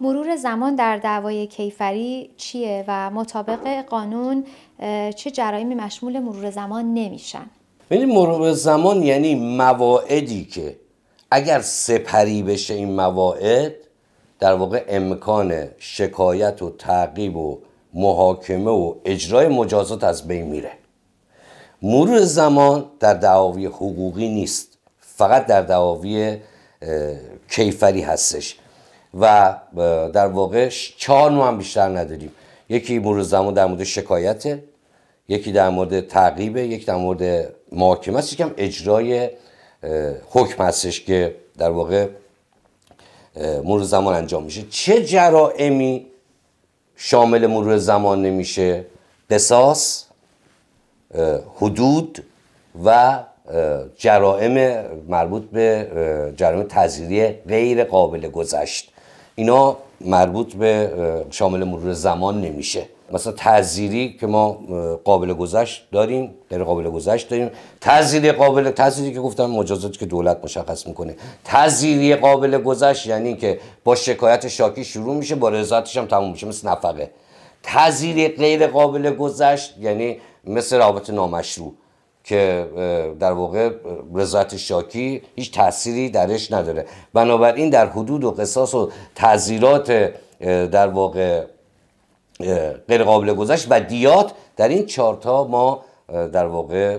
مرور زمان در دعوای کیفری چیه و مطابق قانون چه جرایمی مشمول مرور زمان نمیشن ببینید مرور زمان یعنی مواعدی که اگر سپری بشه این مواعد در واقع امکان شکایت و تعقیب و محاکمه و اجرای مجازات از بین میره مرور زمان در دعاوی حقوقی نیست فقط در دعاوی کیفری هستش و در واقع چهار نوع هم بیشتر نداریم یکی مرور زمان در مورد شکایت، یکی در مورد تعقیب یکی در مورد محاکمه است یکم اجرای حکم هستش که در واقع مرور زمان انجام میشه چه جرائمی شامل مرور زمان نمیشه قصاص حدود و جرائم مربوط به جرائم تذیری غیر قابل گذشت اینا مربوط به شامل مرور زمان نمیشه مثلا تذیری که ما قابل گذشت داریم غیر قابل گذشت داریم تذیری قابل تذیری که گفتم مجازات که دولت مشخص میکنه تذیری قابل گذشت یعنی که با شکایت شاکی شروع میشه با رضایتش هم تموم میشه مثل نفقه تذیری غیر قابل گذشت یعنی مثل روابط نامشروع که در واقع رضایت شاکی هیچ تأثیری درش نداره بنابراین در حدود و قصاص و تعذیرات در واقع غیر قابل گذشت و دیات در این چارتا ما در واقع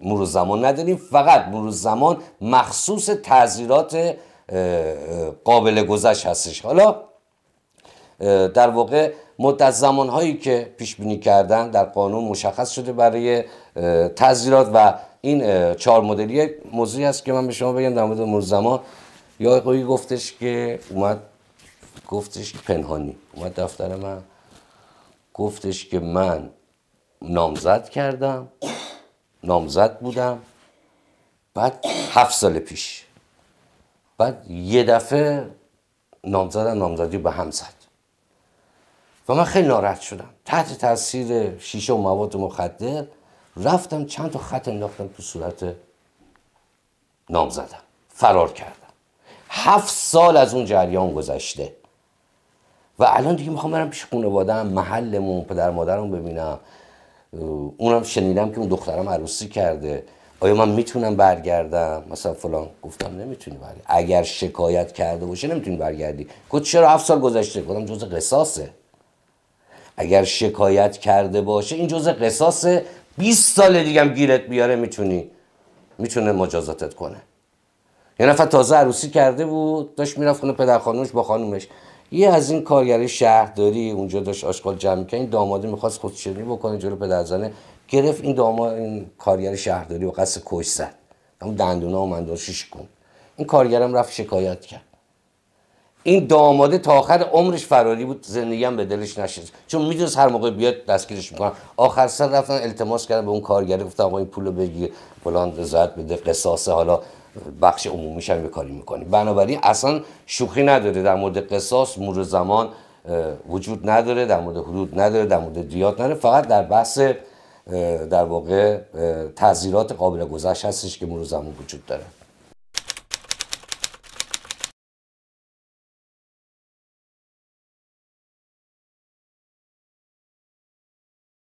مرور زمان نداریم فقط مرور زمان مخصوص تعذیرات قابل گذشت هستش حالا در واقع مدت زمان هایی که پیش بینی کردن در قانون مشخص شده برای تذیرات و این چهار مدلی موضوعی است که من به شما بگم در مورد موضوع زمان یا قوی گفتش که اومد گفتش پنهانی اومد دفتر من گفتش که من نامزد کردم نامزد بودم بعد هفت سال پیش بعد یه دفعه نامزدم نامزدی به هم زد و من خیلی ناراحت شدم تحت تاثیر شیشه و مواد مخدر رفتم چند تا خط انداختم تو صورت نام زدم فرار کردم هفت سال از اون جریان گذشته و الان دیگه میخوام برم پیش خانوادم محلمون پدر مادرم ببینم اونم شنیدم که اون دخترم عروسی کرده آیا من میتونم برگردم مثلا فلان گفتم نمیتونی برگردی بله. اگر شکایت کرده باشه نمیتونی برگردی گفت چرا هفت سال گذشته گفتم جز قصاصه اگر شکایت کرده باشه این جزء قصاص 20 سال دیگه هم گیرت بیاره میتونی میتونه مجازاتت کنه یه نفر تازه عروسی کرده بود داشت میرفت خونه پدر خانومش با خانومش یه از این کارگرای شهرداری اونجا داشت آشغال جمع می‌کرد این داماده میخواست خودشیرینی بکنه جلو زنه گرفت این داماد این کارگر شهرداری و قصد کش زد اون دندونا و داشت کن این کارگرم رفت شکایت کرد این داماده تا آخر عمرش فراری بود زندگی هم به دلش نشد چون میدونست هر موقع بیاد دستگیرش میکنن آخر سر رفتن التماس کردن به اون کارگر گفتن آقا این پولو بگیر فلان رضایت بده قصاص حالا بخش شم به کاری میکنی بنابراین اصلا شوخی نداره در مورد قصاص مور زمان وجود نداره در مورد حدود نداره در مورد دیات نداره فقط در بحث در واقع تذیرات قابل گذشت هستش که مور زمان وجود داره